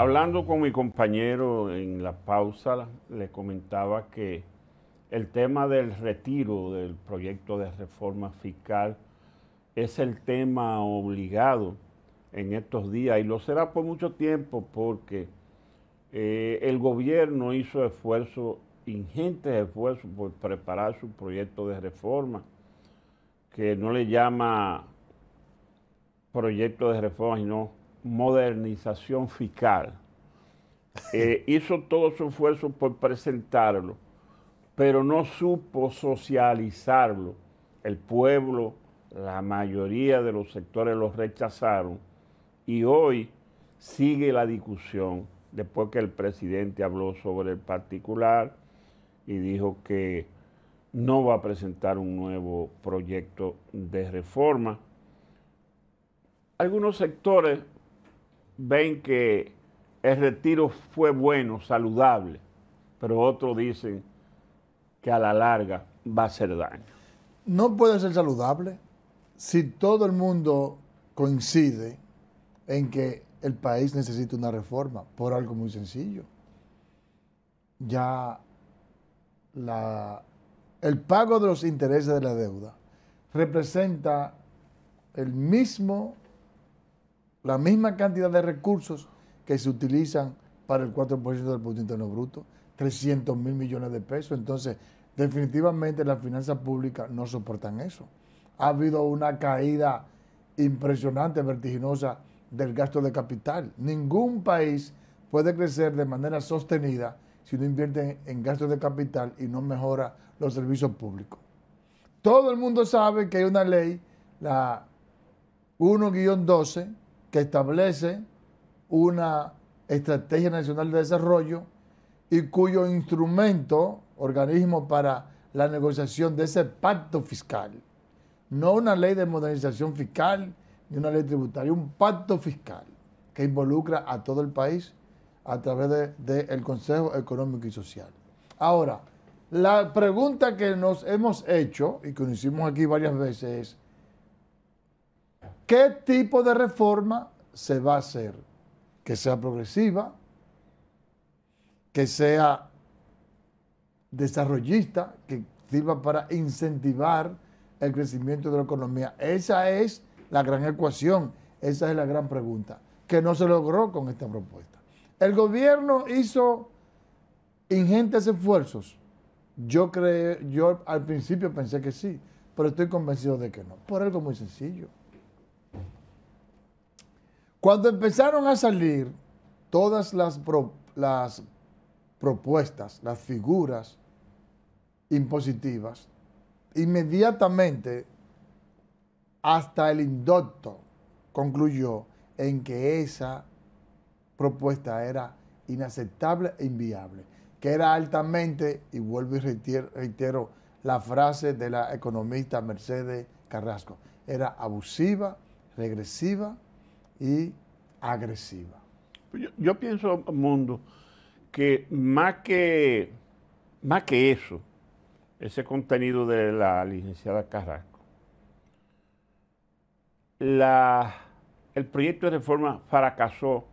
Hablando con mi compañero en la pausa, le comentaba que el tema del retiro del proyecto de reforma fiscal es el tema obligado en estos días y lo será por mucho tiempo porque eh, el gobierno hizo esfuerzos, ingentes esfuerzos por preparar su proyecto de reforma, que no le llama proyecto de reforma, sino modernización fiscal. Eh, hizo todo su esfuerzo por presentarlo, pero no supo socializarlo. El pueblo, la mayoría de los sectores lo rechazaron y hoy sigue la discusión después que el presidente habló sobre el particular y dijo que no va a presentar un nuevo proyecto de reforma. Algunos sectores ven que el retiro fue bueno, saludable, pero otros dicen que a la larga va a ser daño. No puede ser saludable si todo el mundo coincide en que el país necesita una reforma por algo muy sencillo. Ya el pago de los intereses de la deuda representa el mismo la misma cantidad de recursos que se utilizan para el 4% del Producto Bruto, 300 mil millones de pesos. Entonces, definitivamente las finanzas públicas no soportan eso. Ha habido una caída impresionante, vertiginosa del gasto de capital. Ningún país puede crecer de manera sostenida si no invierte en gasto de capital y no mejora los servicios públicos. Todo el mundo sabe que hay una ley, la 1-12, que establece una estrategia nacional de desarrollo y cuyo instrumento, organismo para la negociación de ese pacto fiscal, no una ley de modernización fiscal ni una ley tributaria, un pacto fiscal que involucra a todo el país a través del Consejo Económico y Social. Ahora, la pregunta que nos hemos hecho y que nos hicimos aquí varias veces es, ¿Qué tipo de reforma se va a hacer? Que sea progresiva, que sea desarrollista, que sirva para incentivar el crecimiento de la economía. Esa es la gran ecuación, esa es la gran pregunta, que no se logró con esta propuesta. El gobierno hizo ingentes esfuerzos. Yo, creo, yo al principio pensé que sí, pero estoy convencido de que no, por algo muy sencillo. Cuando empezaron a salir todas las, propuestas, las figuras impositivas, inmediatamente hasta el indocto concluyó en que esa propuesta era inaceptable e inviable, que era altamente, y vuelvo y reitero la frase de la economista Mercedes Carrasco, era abusiva, regresiva y agresiva. Pues yo, pienso, Mundo, que más que, más que eso, ese contenido de la licenciada Carrasco, el proyecto de reforma fracasó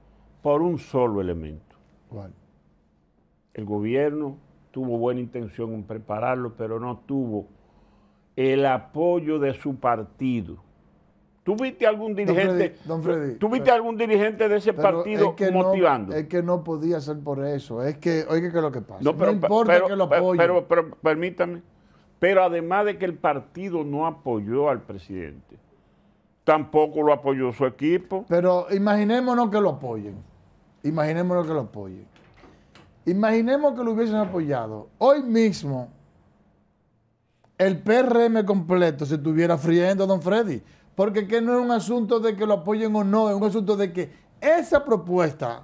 por un solo elemento. El gobierno tuvo buena intención en prepararlo, pero no tuvo el apoyo de su partido ¿Tú viste algún dirigente, algún dirigente de ese partido motivando? es que no podía ser por eso. Es que, oiga, es lo que pasa. No, importa que lo apoye. Pero, permítame. Pero además de que el partido no apoyó al presidente, tampoco lo apoyó su equipo. Pero imaginémonos que lo apoyen. Imaginémonos que lo apoyen. Imaginemos que lo hubiesen apoyado. Hoy mismo, el PRM completo se estuviera friendo, don Freddy. Porque que no es un asunto de que lo apoyen o no, es un asunto de que esa propuesta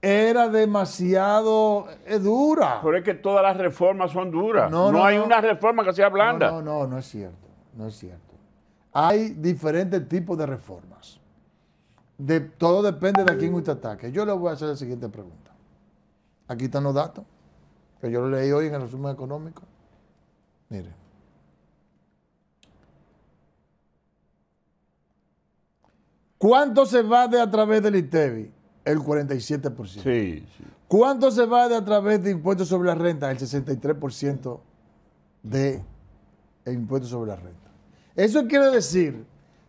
era demasiado eh, dura. Pero es que todas las reformas son duras. No, hay una reforma que sea blanda. No, no, no, es cierto. No es cierto. Hay diferentes tipos de reformas. De, todo depende de a quién usted ataque. Yo le voy a hacer la siguiente pregunta. Aquí están los datos que yo lo leí hoy en el resumen económico. Mire. ¿Cuánto se va de a través del ITEBI? El 47%. ¿Cuánto se va de a través de impuestos sobre la renta? El 63% de impuestos sobre la renta. Eso quiere decir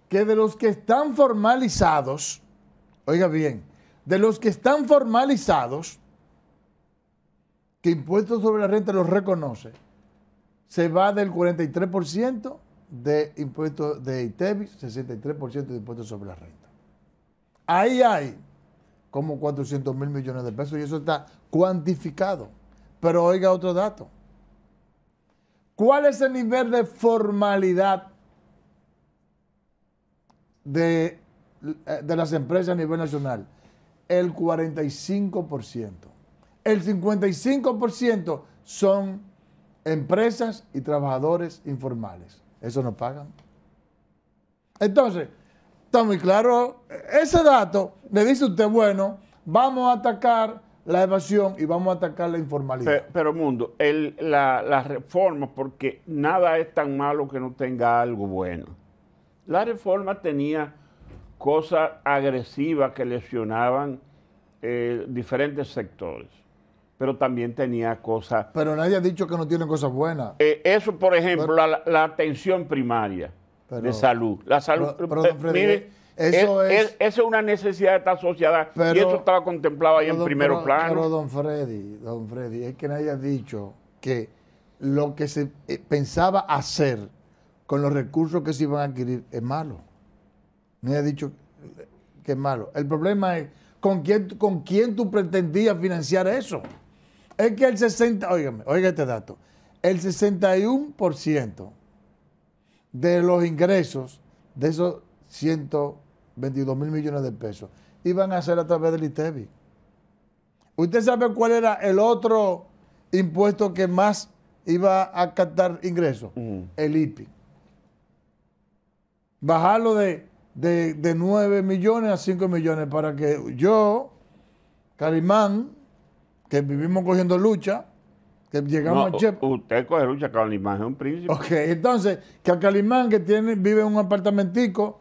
que de los que están formalizados, oiga bien, de los que están formalizados, que impuestos sobre la renta los reconoce, se va del 43% de impuestos de ITEBI, 63% de impuestos sobre la renta ahí hay como 400 mil millones de pesos y eso está cuantificado. Pero oiga otro dato. ¿Cuál es el nivel de formalidad de, eh, las empresas a nivel nacional? El 45%. El 55% son empresas y trabajadores informales. Eso no pagan. Entonces, Está muy claro. Ese dato le dice usted, bueno, vamos a atacar la evasión y vamos a atacar la informalidad. Pero, Mundo, el, la, reforma, porque nada es tan malo que no tenga algo bueno. La reforma tenía cosas agresivas que lesionaban eh, diferentes sectores, pero también tenía cosas... Pero nadie ha dicho que no tiene cosas buenas. Eh, eso, por ejemplo, la atención primaria de salud. La salud, eh, eso es, es, una necesidad de esta sociedad y eso estaba contemplado ahí en primer plano. Pero don Freddy, don Freddy, es que nadie ha dicho que lo que se eh, pensaba hacer con los recursos que se iban a adquirir es malo. Nadie ha dicho que es malo. El problema es con quién, con quién tú pretendías financiar eso. Es que el 60, óigame, oiga este dato, el 61% de los ingresos de esos 122 mil millones de pesos iban a ser a través del ITEBI. ¿Usted sabe cuál era el otro impuesto que más iba a captar ingresos? Mm. El IPI. Bajarlo de, 9 millones a 5 millones para que yo, Carimán, que vivimos cogiendo lucha, que llegamos Usted coge lucha, Calimán es un príncipe. Ok, entonces, que a Calimán, que tiene, vive en un apartamentico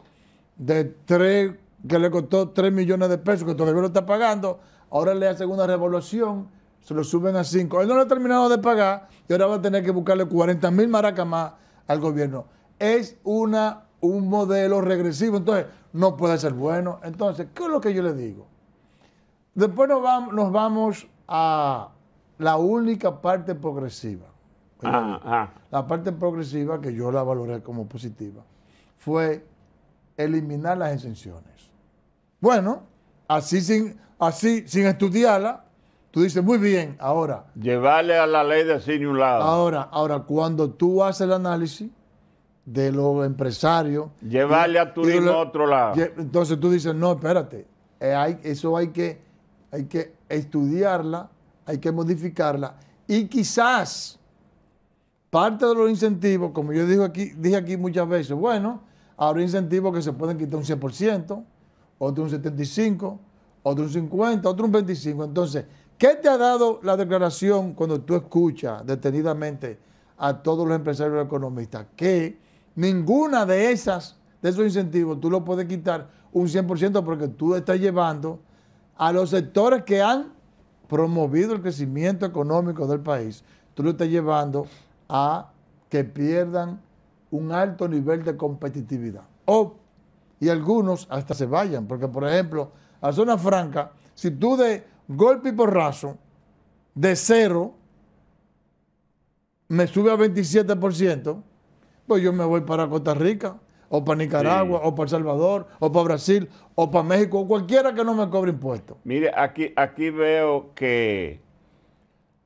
de tres, que le costó 3 millones de pesos, que todavía lo está pagando, ahora le hacen una revolución, se lo suben a 5. Él no lo ha terminado de pagar y ahora va a tener que buscarle 40 mil maracas más al gobierno. Es una, un modelo regresivo, entonces no puede ser bueno. Entonces, ¿qué es lo que yo le digo? Después nos vamos, nos vamos a la única parte progresiva, la parte progresiva que yo la valoré como positiva, fue eliminar las exenciones. Bueno, así sin, así sin estudiarla, tú dices, muy bien, ahora. Llevarle a la ley de a un lado. Ahora, ahora, cuando tú haces el análisis de los empresarios. Llevarle a tu a otro lado. Entonces tú dices, no, espérate, eh, eso hay que, hay que estudiarla hay que modificarla. Y quizás parte de los incentivos, como yo aquí, dije aquí muchas veces, bueno, habrá incentivos que se pueden quitar un 100%, otro un 75%, otro un 50%, otro un 25%. Entonces, ¿qué te ha dado la declaración cuando tú escuchas detenidamente a todos los empresarios economistas? Que ninguna de esas, de esos incentivos, tú lo puedes quitar un 100% porque tú estás llevando a los sectores que han promovido el crecimiento económico del país, tú lo estás llevando a que pierdan un alto nivel de competitividad. O, y algunos hasta se vayan, porque por ejemplo, a zona franca, si tú de golpe y porrazo, de cero, me sube a 27%, pues yo me voy para Costa Rica o para Nicaragua, o para El Salvador, o para Brasil, o para México, o cualquiera que no me cobre impuestos. Mire, aquí, aquí veo que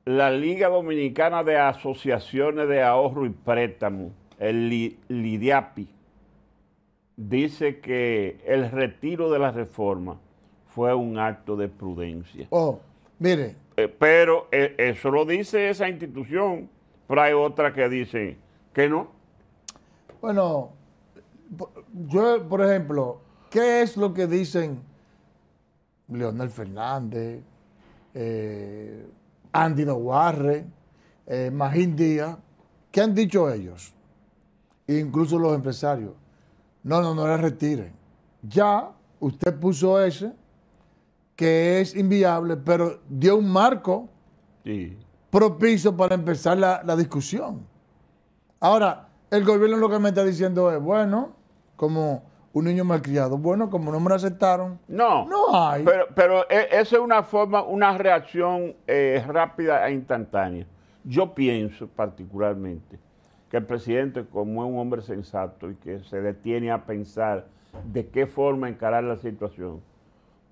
la Liga Dominicana de Asociaciones de Ahorro y Préstamo, el LIDIAPI, dice que el retiro de la reforma fue un acto de prudencia. Oh, mire. Eh, pero eh, eso lo dice esa institución, pero hay otra que dice que no. Bueno, yo, por ejemplo, ¿qué es lo que dicen Leonel Fernández, eh, Andy Noguarre, eh, Magín Díaz? ¿Qué han dicho ellos? Incluso los empresarios. No, no, no la retiren. Ya usted puso ese, que es inviable, pero dio un marco propicio para empezar la, la discusión. Ahora, el gobierno lo que me está diciendo es, bueno, como un niño malcriado. Bueno, como no me lo aceptaron, no, no hay. Pero, e, esa es una forma, una reacción eh, rápida e instantánea. Yo pienso particularmente que el presidente, como es un hombre sensato y que se detiene a pensar de qué forma encarar la situación,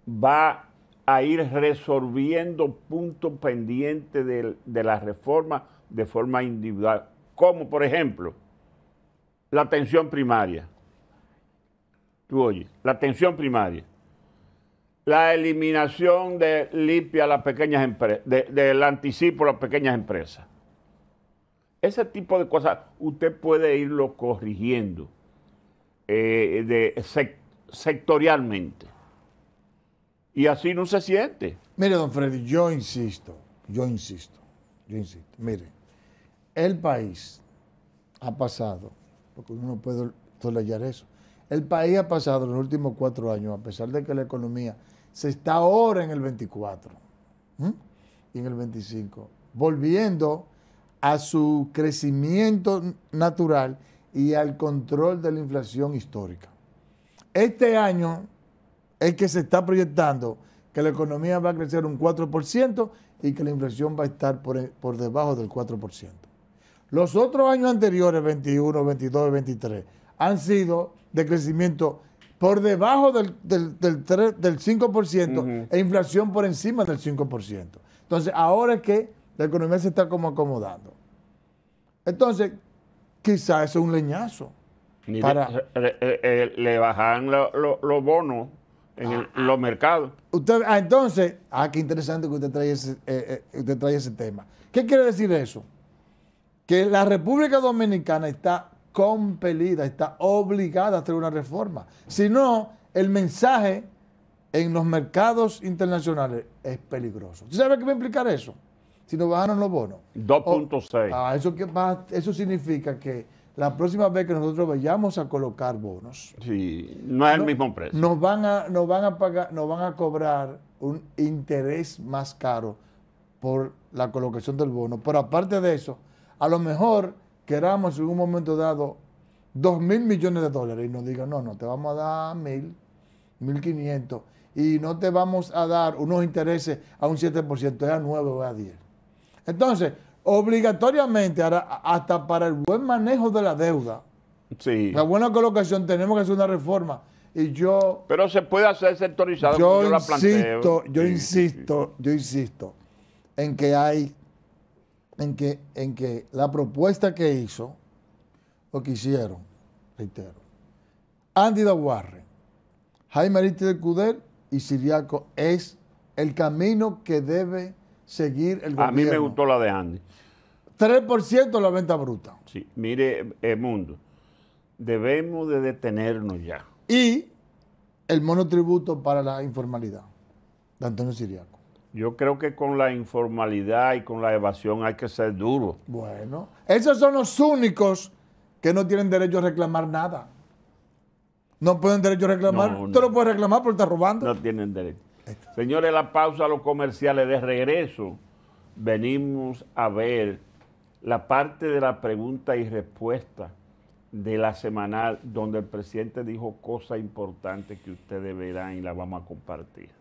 va a ir resolviendo puntos pendientes de la reforma de forma individual. Como por ejemplo, la atención primaria tú oyes, la atención primaria, la eliminación de limpia las pequeñas empresas, del anticipo a las pequeñas empresas. Ese tipo de cosas usted puede irlo corrigiendo eh, de, sectorialmente. Y así no se siente. Mire, don Freddy, yo insisto, yo insisto, yo insisto. Mire, el país ha pasado, porque uno no puede tolerar eso, el país ha pasado los últimos cuatro años, a pesar de que la economía se está ahora en el 24 y en el 25, volviendo a su crecimiento natural y al control de la inflación histórica. Este año es que se está proyectando que la economía va a crecer un 4% y que la inflación va a estar por, por debajo del 4%. Los otros años anteriores, 21, 22 23, han sido de crecimiento por debajo del, del 5% e inflación por encima del 5%. Entonces, ahora es que la economía se está como acomodando. Entonces, quizás es un leñazo. ni para... Eh, eh, le, bajan los bonos en los mercados. Ah, entonces, ah, qué interesante que usted trae, eh, usted trae ese tema. ¿Qué quiere decir eso? Que la República Dominicana está compelida, está obligada a hacer una reforma. Si no, el mensaje en los mercados internacionales es peligroso. ¿Tú sabes qué va a implicar eso? Si nos bajaron los bonos. 2.6. Ah, eso, eso significa que la próxima vez que nosotros vayamos a colocar bonos. no es el mismo precio. Nos van a, nos van a pagar, nos van a cobrar un interés más caro por la colocación del bono. Pero aparte de eso, a lo mejor queramos en un momento dado dos mil millones de dólares y nos digan, no, no, te vamos a dar mil, mil quinientos y no te vamos a dar unos intereses a un 7%, es a 9 o a 10. Entonces, obligatoriamente, hasta para el buen manejo de la deuda, la buena colocación, tenemos que hacer una reforma. Y yo. Pero se puede hacer sectorizado. Yo, yo insisto, yo insisto, yo insisto en que hay en que, en que la propuesta que hizo, o que hicieron, reitero, Andy Dawarre, Jaime Ariste de Cuder y Siriaco es el camino que debe seguir el gobierno. A mí me gustó la de Andy. 3% la venta bruta. Sí, mire, el eh, mundo, debemos de detenernos ya. Y el monotributo para la informalidad de Antonio Siriaco. Yo creo que con la informalidad y con la evasión hay que ser duro. Bueno, esos son los únicos que no tienen derecho a reclamar nada. No pueden derecho a reclamar. No, lo puede reclamar porque está robando. No tienen derecho. Señores, la pausa a los comerciales de regreso. Venimos a ver la parte de la pregunta y respuesta de la semanal, donde el presidente dijo cosas importantes que ustedes verán y la vamos a compartir.